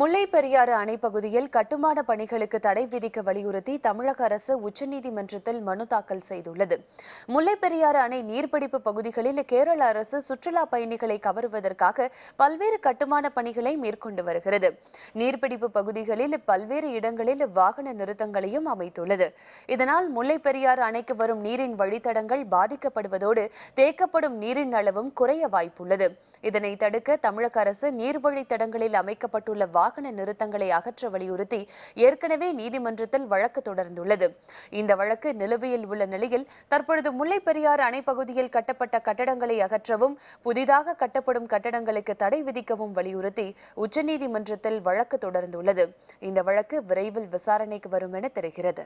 முல்லை பெரியாறு அணை பகுதியில் கட்டுமான பணிகளுக்கு தடை விதிக்க வலியுறுத்தி தமிழக அரசு உச்சநீதிமன்றத்தில் மனு தாக்கல் செய்துள்ளது முல்லை பெரியாறு அணை நீர்பிடிப்பு பகுதிகளில் கேரள அரசு சுற்றுலா பயணிகளை கவருவதற்காக பல்வேறு கட்டுமான பணிகளை மேற்கொண்டு வருகிறது நீர்பிடிப்பு பகுதிகளில் பல்வேறு இடங்களில் வாகன நிறுத்தங்களையும் அமைத்துள்ளது இதனால் முல்லை பெரியாறு அணைக்கு வரும் நீரின் வழித்தடங்கள் பாதிக்கப்படுவதோடு தேக்கப்படும் நீரின் அளவும் குறைய வாய்ப்புள்ளது இதனை தடுக்க தமிழக அரசு நீர்வழித்தடங்களில் அமைக்கப்பட்டுள்ள வாகன நிறுத்தங்களை அகற்ற வலியுறுத்தி ஏற்கனவே நீதிமன்றத்தில் வழக்கு தொடர்ந்துள்ளது இந்த வழக்கு நிலுவையில் உள்ள நிலையில் தற்பொழுது முல்லை பெரியாறு அணை பகுதியில் கட்டப்பட்ட கட்டடங்களை அகற்றவும் புதிதாக கட்டப்படும் கட்டடங்களுக்கு தடை விதிக்கவும் வலியுறுத்தி உச்சநீதிமன்றத்தில் வழக்கு தொடர்ந்துள்ளது இந்த வழக்கு விரைவில் விசாரணைக்கு வரும் என தெரிகிறது